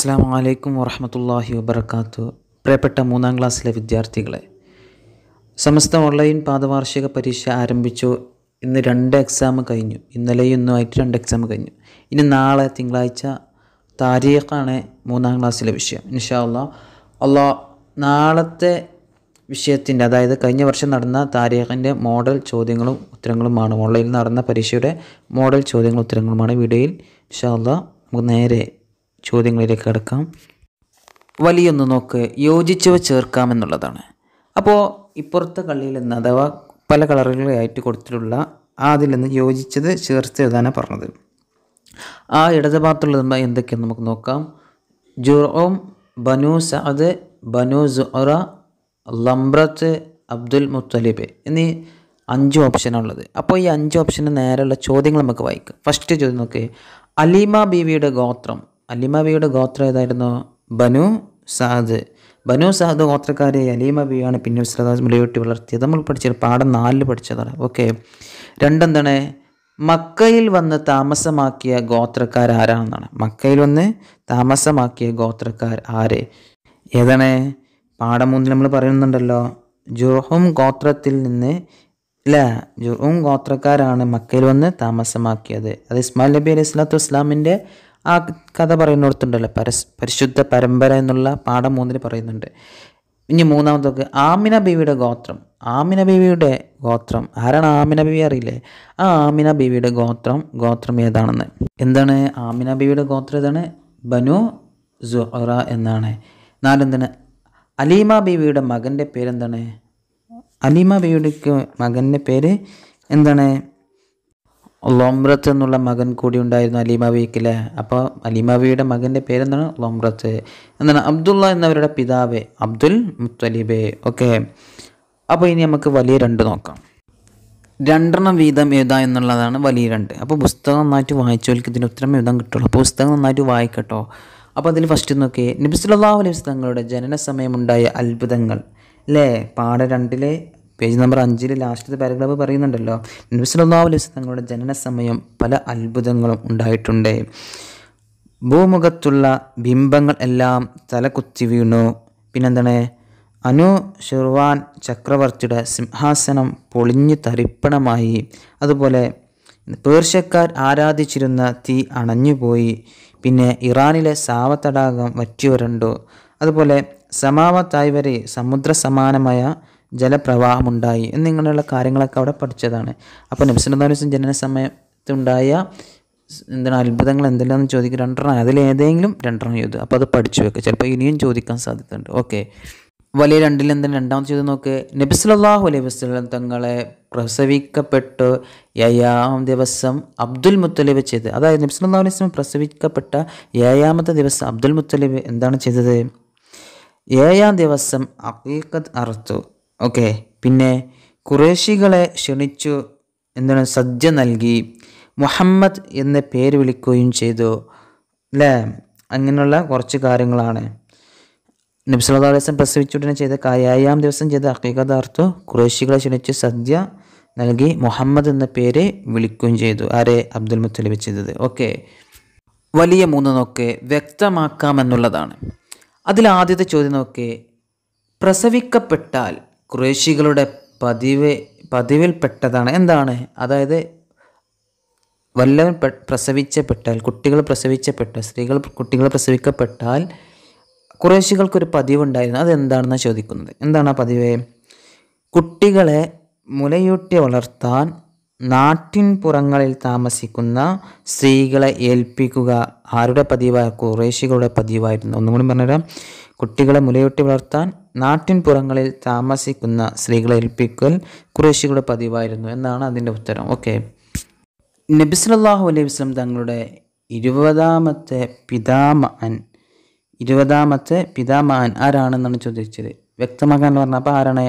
അസ്സാം വലൈക്കും വറഹമത്തല്ലാഹി വബർക്കാത്തു പ്രിയപ്പെട്ട മൂന്നാം ക്ലാസ്സിലെ വിദ്യാർത്ഥികളെ സമസ്ത ഓൺലൈൻ പാദവാർഷിക പരീക്ഷ ആരംഭിച്ചു ഇന്ന് രണ്ട് എക്സാം കഴിഞ്ഞു ഇന്നലെയും ഇന്നുമായിട്ട് രണ്ട് എക്സാം കഴിഞ്ഞു ഇനി നാളെ തിങ്കളാഴ്ച താരീഖാണ് മൂന്നാം ക്ലാസ്സിലെ വിഷയം ഇൻഷാ അല്ലാ അള്ളാ നാളത്തെ വിഷയത്തിൻ്റെ അതായത് കഴിഞ്ഞ വർഷം നടന്ന താരീഖിൻ്റെ മോഡൽ ചോദ്യങ്ങളും ഉത്തരങ്ങളുമാണ് ഓൺലൈനിൽ നടന്ന പരീക്ഷയുടെ മോഡൽ ചോദ്യങ്ങളും ഉത്തരങ്ങളുമാണ് വീഡിയോയിൽ ഇൻഷാ അള്ളാ നമുക്ക് നേരെ ചോദ്യങ്ങളിലേക്ക് കിടക്കാം വലിയൊന്ന് നോക്ക് യോജിച്ചവ ചേർക്കാമെന്നുള്ളതാണ് അപ്പോൾ ഇപ്പുറത്തെ കള്ളിയിൽ നിന്ന് അഥവാ പല കളറുകളായിട്ട് കൊടുത്തിട്ടുള്ള അതിൽ നിന്ന് യോജിച്ചത് ചേർത്ത് എഴുതാനാണ് പറഞ്ഞത് ആ ഇടതുഭാഗത്തുള്ളത് എന്തൊക്കെയെന്ന് നമുക്ക് നോക്കാം ജുറോം ബനു സഅദ് ബനു സുറ ലംബ്രത്ത് അബ്ദുൽ മുത്തലിബ് എന്നീ അഞ്ച് ഉള്ളത് അപ്പോൾ ഈ അഞ്ച് ഓപ്ഷന് നേരെയുള്ള ചോദ്യങ്ങൾ നമുക്ക് വായിക്കാം ഫസ്റ്റ് ചോദ്യം നോക്കേ അലീമ ബീവിയുടെ ഗോത്രം അലിമബിയുടെ ഗോത്രം ഏതായിരുന്നു ബനു സാദ് ബനു സാദ് ഗോത്രക്കാരെ അലിമബിയാണ് പിന്നെ മുലയൂട്ടി വളർത്തിയത് നമ്മൾ പഠിച്ചത് പാഠം നാലിൽ പഠിച്ചതാണ് ഓക്കെ രണ്ടെന്താണ് മക്കയിൽ വന്ന് താമസമാക്കിയ ഗോത്രക്കാർ ആരാണെന്നാണ് മക്കയിൽ വന്ന് താമസമാക്കിയ ഗോത്രക്കാർ ആര് ഏതാണ് പാഠം മൂന്നിൽ നമ്മൾ പറയുന്നുണ്ടല്ലോ ജുർഹും ഗോത്രത്തിൽ നിന്ന് ഇല്ല ജുഹും ഗോത്രക്കാരാണ് മക്കയിൽ വന്ന് താമസമാക്കിയത് അത് ഇസ്മാൽ നബി അലൈഹി സ്വലാത്തു വസ്ലാമിൻ്റെ ആ കഥ പറയുന്നിടത്തുണ്ടല്ലോ പരസ് പരിശുദ്ധ പരമ്പര എന്നുള്ള പാഠം മൂന്നിൽ പറയുന്നുണ്ട് ഇനി മൂന്നാമത്തെ ആമിന ബീവിയുടെ ഗോത്രം ആമിന ബീവിയുടെ ഗോത്രം ആരാണ് ആമിന ബീവി അറിയില്ലേ ആ ആമിന ബീവിയുടെ ഗോത്രം ഗോത്രം ഏതാണെന്ന് എന്താണ് ആമിന ബീവിയുടെ ഗോത്രം ഏതാണ് ബനു സുഹറ എന്നാണ് നാലെന്താണ് അലീമ ബീവിയുടെ മകൻ്റെ പേരെന്താണ് അലീമ ബീവിയുടെ മകൻ്റെ പേര് എന്താണ് ലോംറത്ത് എന്നുള്ള മകൻ കൂടി ഉണ്ടായിരുന്നു അലിമാവിക്കില്ലേ അപ്പോൾ അലിമാവിയുടെ മകൻ്റെ പേരെന്താണ് ലോംറത്ത് എന്താണ് അബ്ദുള്ള എന്നവരുടെ പിതാവ് അബ്ദുൽ മുത്തലിബെ ഓക്കെ അപ്പോൾ ഇനി നമുക്ക് വലിയ രണ്ട് നോക്കാം രണ്ടെണ്ണം വീതം എഴുതാം എന്നുള്ളതാണ് വലിയ രണ്ട് അപ്പോൾ പുസ്തകം നന്നായിട്ട് വായിച്ചവർക്ക് ഇതിൻ്റെ ഉത്തരം എഴുതാൻ കിട്ടുള്ളൂ അപ്പോൾ പുസ്തകം നന്നായിട്ട് വായിക്കട്ടോ അപ്പോൾ അതിൽ ഫസ്റ്റ് നോക്കി നബിസ്ലാഹു അലൈഹി തങ്ങളുടെ ജനന സമയമുണ്ടായ അത്ഭുതങ്ങൾ അല്ലേ പാഠ രണ്ടിലെ പേജ് നമ്പർ അഞ്ചിൽ ലാസ്റ്റ് പാരഗ്രാഫ് പറയുന്നുണ്ടല്ലോ നബിസ്വല്ലാസ് തങ്ങളുടെ ജനന സമയം പല അത്ഭുതങ്ങളും ഉണ്ടായിട്ടുണ്ട് ഭൂമുഖത്തുള്ള ബിംബങ്ങൾ എല്ലാം തലകുത്തി വീണു പിന്നെന്താണ് അനു ഷിർവാൻ ചക്രവർത്തിയുടെ സിംഹാസനം പൊളിഞ്ഞു തരിപ്പണമായി അതുപോലെ പേർഷ്യക്കാർ ആരാധിച്ചിരുന്ന തീ അണഞ്ഞുപോയി പിന്നെ ഇറാനിലെ സാവത്തടാകം വറ്റിയുരണ്ടു അതുപോലെ സമാവത്തായി വരെ സമുദ്രസമാനമായ ജലപ്രവാഹമുണ്ടായി എന്നിങ്ങനെയുള്ള കാര്യങ്ങളൊക്കെ അവിടെ പഠിച്ചതാണ് അപ്പോൾ നബ്സുലതാലിസ്ലം ജനന സമയത്തുണ്ടായ എന്താണ് അത്ഭുതങ്ങൾ എന്തെല്ലാം എന്ന് ചോദിക്കും രണ്ടെണ്ണം അതിലേതെങ്കിലും രണ്ടെണ്ണം എഴുതുക അപ്പോൾ അത് പഠിച്ചു വെക്കുക ചിലപ്പോൾ ഇനിയും ചോദിക്കാൻ സാധ്യതയുണ്ട് ഓക്കെ വലിയ രണ്ടിൽ എന്താണ് രണ്ടാമത്തെ ചോദ്യം നോക്ക് നബിസ്ലാഹു അലൈഹി വസ്ലം തങ്ങളെ പ്രസവിക്കപ്പെട്ടു ഏഴാം ദിവസം അബ്ദുൽ മുത്തലിബ് ചെയ്ത് അതായത് നബ്സുലാഹു അലൈഹി വസ്ലം പ്രസവിക്കപ്പെട്ട ഏഴാമത്തെ ദിവസം അബ്ദുൽ മുത്തലിബ് എന്താണ് ചെയ്തത് ഏഴാം ദിവസം അക്കീക്കത്ത് അറുത്തു ഓക്കെ പിന്നെ കുറേശികളെ ക്ഷണിച്ചു എന്താണ് സജ്ജ നൽകി മുഹമ്മദ് എന്ന പേര് വിളിക്കുകയും ചെയ്തു അല്ലേ അങ്ങനെയുള്ള കുറച്ച് കാര്യങ്ങളാണ് നബ്സല്ലാ ദിവസം പ്രസവിച്ചുടനെ ചെയ്ത കായായാം ദിവസം ചെയ്ത അക്കീകഥാർത്തു കുറേശികളെ ക്ഷണിച്ച് സദ്യ നൽകി മുഹമ്മദ് എന്ന പേര് വിളിക്കുകയും ചെയ്തു ആരെ അബ്ദുൽ മുത്തലിബ് ചെയ്തത് ഓക്കെ വലിയ മൂന്ന് നോക്കെ വ്യക്തമാക്കാമെന്നുള്ളതാണ് അതിൽ ആദ്യത്തെ ചോദ്യം നോക്കെ പ്രസവിക്കപ്പെട്ടാൽ കുറേശികളുടെ പതിവ് പതിവിൽപ്പെട്ടതാണ് എന്താണ് അതായത് വല്ലവൻ പ്രസവിച്ചപ്പെട്ടാൽ കുട്ടികൾ പ്രസവിച്ചപ്പെട്ട സ്ത്രീകൾ കുട്ടികൾ പ്രസവിക്കപ്പെട്ടാൽ കുറേശികൾക്കൊരു പതിവുണ്ടായിരുന്നു അതെന്താണെന്ന് ചോദിക്കുന്നത് എന്താണ് ആ പതിവ് കുട്ടികളെ മുലയൂട്ടി വളർത്താൻ നാട്ടിൻപുറങ്ങളിൽ താമസിക്കുന്ന സ്ത്രീകളെ ഏൽപ്പിക്കുക ആരുടെ പതിവായ കുറേശികളുടെ പതിവായിരുന്നു ഒന്നുകൂടി പറഞ്ഞുതരാം കുട്ടികളെ മുലയൊട്ടി വളർത്താൻ നാട്ടിൻപുറങ്ങളിൽ താമസിക്കുന്ന സ്ത്രീകളെ ഏൽപ്പിക്കൽ കുറേശികളുടെ പതിവായിരുന്നു എന്നാണ് അതിൻ്റെ ഉത്തരം ഓക്കെ നബിസ്ലാഹു അലൈഹി വസ്ലം തങ്ങളുടെ ഇരുപതാമത്തെ പിതാമഹൻ ഇരുപതാമത്തെ പിതാമാൻ ആരാണെന്നാണ് ചോദിച്ചത് വ്യക്തമാക്കാൻ പറഞ്ഞപ്പോൾ ആരാണ്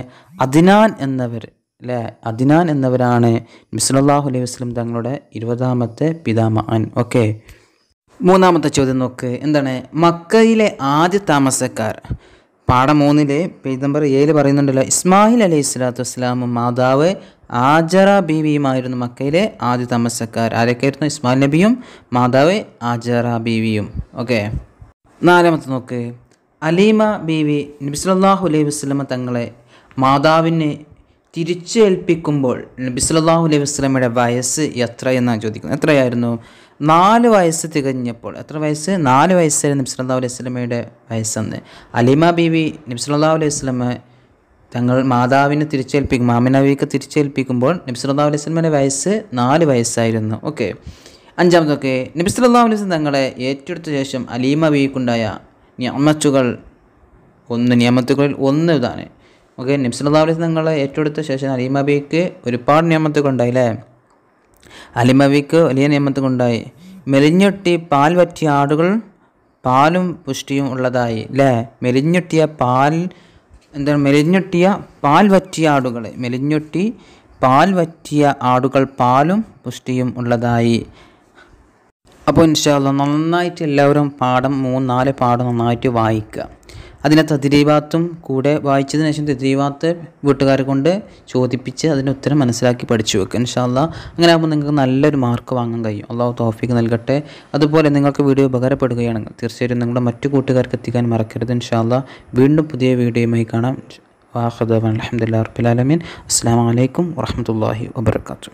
അദിനാൻ എന്നവർ അല്ലേ അദിനാൻ എന്നവരാണ് മിസ്ലാഹു അലൈഹി വസ്ലം തങ്ങളുടെ ഇരുപതാമത്തെ പിതാമഹൻ ഓക്കെ മൂന്നാമത്തെ ചോദ്യം നോക്ക് എന്താണ് മക്കയിലെ ആദ്യ താമസക്കാർ പാഠം മൂന്നിലെ പേജ് നമ്പർ ഏഴ് പറയുന്നുണ്ടല്ലോ ഇസ്മായിൽ അലൈഹി സ്വലാത്തു വസ്സലാമും മാതാവ് ആജറ ബീവിയുമായിരുന്നു മക്കയിലെ ആദ്യ താമസക്കാർ ആരൊക്കെയായിരുന്നു ഇസ്മാൽ നബിയും മാതാവ് ആജറ ബീവിയും ഓക്കെ നാലാമത്തെ നോക്ക് അലീമ ബീവി നബിസ്ലാഹു അലൈഹി വസ്ലമ തങ്ങളെ മാതാവിന് തിരിച്ചേൽപ്പിക്കുമ്പോൾ നബി സല്ലാഹു അലൈഹി വസ്ലമയുടെ വയസ്സ് എത്ര എന്നാണ് ചോദിക്കുന്നത് എത്രയായിരുന്നു നാല് വയസ്സ് തികഞ്ഞപ്പോൾ എത്ര വയസ്സ് നാല് വയസ്സായിരുന്നു നബി സല്ലാഹു അലൈഹി വസ്ലമയുടെ വയസ്സെന്ന് അലിമ ബീവി നബി സല്ലാഹു അലൈഹി വസ്ലമ തങ്ങൾ മാതാവിനെ തിരിച്ചേൽപ്പിക്കും മാമിനബിക്ക് തിരിച്ചേൽപ്പിക്കുമ്പോൾ നബി സല്ലാഹു അലൈഹി വസ്ലമയുടെ വയസ്സ് നാല് വയസ്സായിരുന്നു ഓക്കെ അഞ്ചാമതൊക്കെ നബി സല്ലാഹു അലൈഹി വസ്ലം തങ്ങളെ ഏറ്റെടുത്ത ശേഷം അലീമ ബീവിക്കുണ്ടായ ഞമച്ചുകൾ ഒന്ന് നിയമത്തുകളിൽ ഒന്ന് ഇതാണ് ഓക്കെ നിബ്സുലാസ് നിങ്ങൾ ഏറ്റെടുത്ത ശേഷം അലിമബിക്ക് ഒരുപാട് നിയമത്തൊക്കെ ഉണ്ടായി അല്ലേ അലിമബിക്ക് വലിയ നിയമത്തൊക്കെ ഉണ്ടായി മെലിഞ്ഞൊട്ടി പാൽ പറ്റിയ ആടുകൾ പാലും പുഷ്ടിയും ഉള്ളതായി അല്ലേ മെലിഞ്ഞൊട്ടിയ പാൽ എന്താണ് മെലിഞ്ഞൊട്ടിയ പാൽ പറ്റിയ ആടുകൾ മെലിഞ്ഞൊട്ടി പാൽ പറ്റിയ ആടുകൾ പാലും പുഷ്ടിയും ഉള്ളതായി അപ്പോൾ ഇൻഷാല്ല നന്നായിട്ട് എല്ലാവരും പാഠം മൂന്ന് നാല് പാഠം നന്നായിട്ട് വായിക്കുക അതിനെ തദ്രീവാത്തും കൂടെ വായിച്ചതിന് ശേഷം തദ്രീവാത്ത് വീട്ടുകാരെ കൊണ്ട് ചോദിപ്പിച്ച് അതിൻ്റെ ഉത്തരം മനസ്സിലാക്കി പഠിച്ചു വെക്കുക ഇൻഷാല്ല അങ്ങനെ ആകുമ്പോൾ നിങ്ങൾക്ക് നല്ലൊരു മാർക്ക് വാങ്ങാൻ കഴിയും അള്ളാഹു തോഫിക്ക് നൽകട്ടെ അതുപോലെ നിങ്ങൾക്ക് വീഡിയോ ഉപകാരപ്പെടുകയാണെങ്കിൽ തീർച്ചയായും നിങ്ങളുടെ മറ്റു കൂട്ടുകാർക്ക് എത്തിക്കാൻ മറക്കരുത് ഇൻഷാല്ല വീണ്ടും പുതിയ വീഡിയോയുമായി കാണാം വാഹദ് അലഹമുല്ലാ റബിലാലമീൻ അസ്സാം വലൈക്കും വാഹമത്തല്ലാഹി വാബർക്കാത്തു